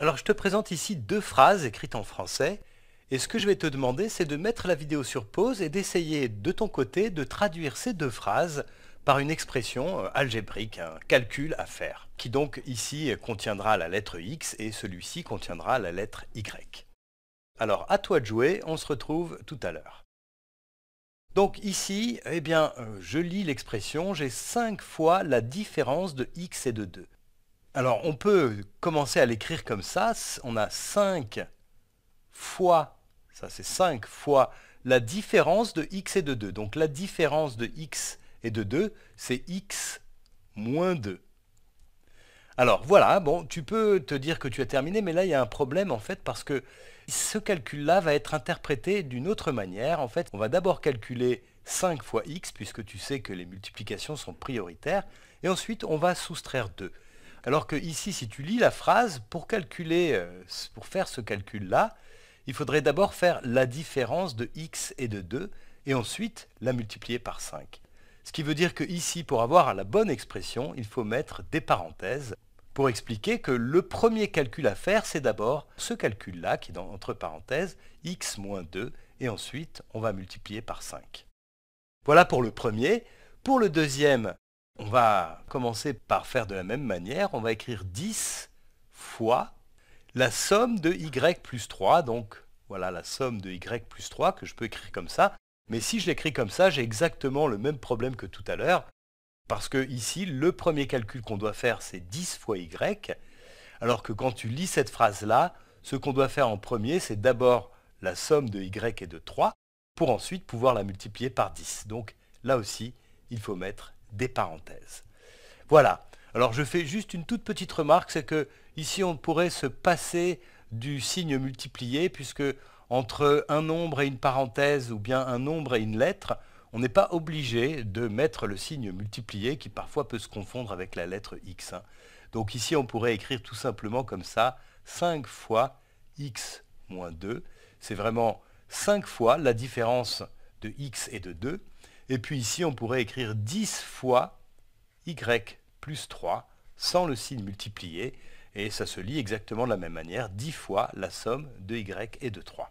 Alors je te présente ici deux phrases écrites en français et ce que je vais te demander c'est de mettre la vidéo sur pause et d'essayer de ton côté de traduire ces deux phrases par une expression euh, algébrique, un calcul à faire, qui donc ici contiendra la lettre X et celui-ci contiendra la lettre Y. Alors à toi de jouer, on se retrouve tout à l'heure. Donc ici, eh bien, euh, je lis l'expression, j'ai 5 fois la différence de x et de 2. Alors, on peut commencer à l'écrire comme ça. On a 5 fois, ça c'est 5 fois la différence de x et de 2. Donc la différence de x et de 2, c'est x moins 2. Alors voilà, bon, tu peux te dire que tu as terminé, mais là il y a un problème en fait parce que ce calcul-là va être interprété d'une autre manière. En fait, on va d'abord calculer 5 fois x, puisque tu sais que les multiplications sont prioritaires, et ensuite on va soustraire 2. Alors que ici, si tu lis la phrase, pour calculer, euh, pour faire ce calcul-là, il faudrait d'abord faire la différence de x et de 2, et ensuite la multiplier par 5. Ce qui veut dire que ici, pour avoir la bonne expression, il faut mettre des parenthèses pour expliquer que le premier calcul à faire, c'est d'abord ce calcul-là, qui est entre parenthèses, x moins 2, et ensuite on va multiplier par 5. Voilà pour le premier. Pour le deuxième, on va commencer par faire de la même manière. On va écrire 10 fois la somme de y plus 3. Donc voilà la somme de y plus 3 que je peux écrire comme ça. Mais si je l'écris comme ça, j'ai exactement le même problème que tout à l'heure. Parce que ici, le premier calcul qu'on doit faire, c'est 10 fois y. Alors que quand tu lis cette phrase-là, ce qu'on doit faire en premier, c'est d'abord la somme de y et de 3 pour ensuite pouvoir la multiplier par 10. Donc là aussi, il faut mettre des parenthèses. Voilà. Alors je fais juste une toute petite remarque, c'est que ici on pourrait se passer du signe multiplié, puisque entre un nombre et une parenthèse, ou bien un nombre et une lettre, on n'est pas obligé de mettre le signe multiplié, qui parfois peut se confondre avec la lettre x. Hein. Donc ici on pourrait écrire tout simplement comme ça, 5 fois x moins 2. C'est vraiment 5 fois la différence de x et de 2. Et puis ici, on pourrait écrire 10 fois y plus 3 sans le signe multiplié. Et ça se lit exactement de la même manière, 10 fois la somme de y et de 3.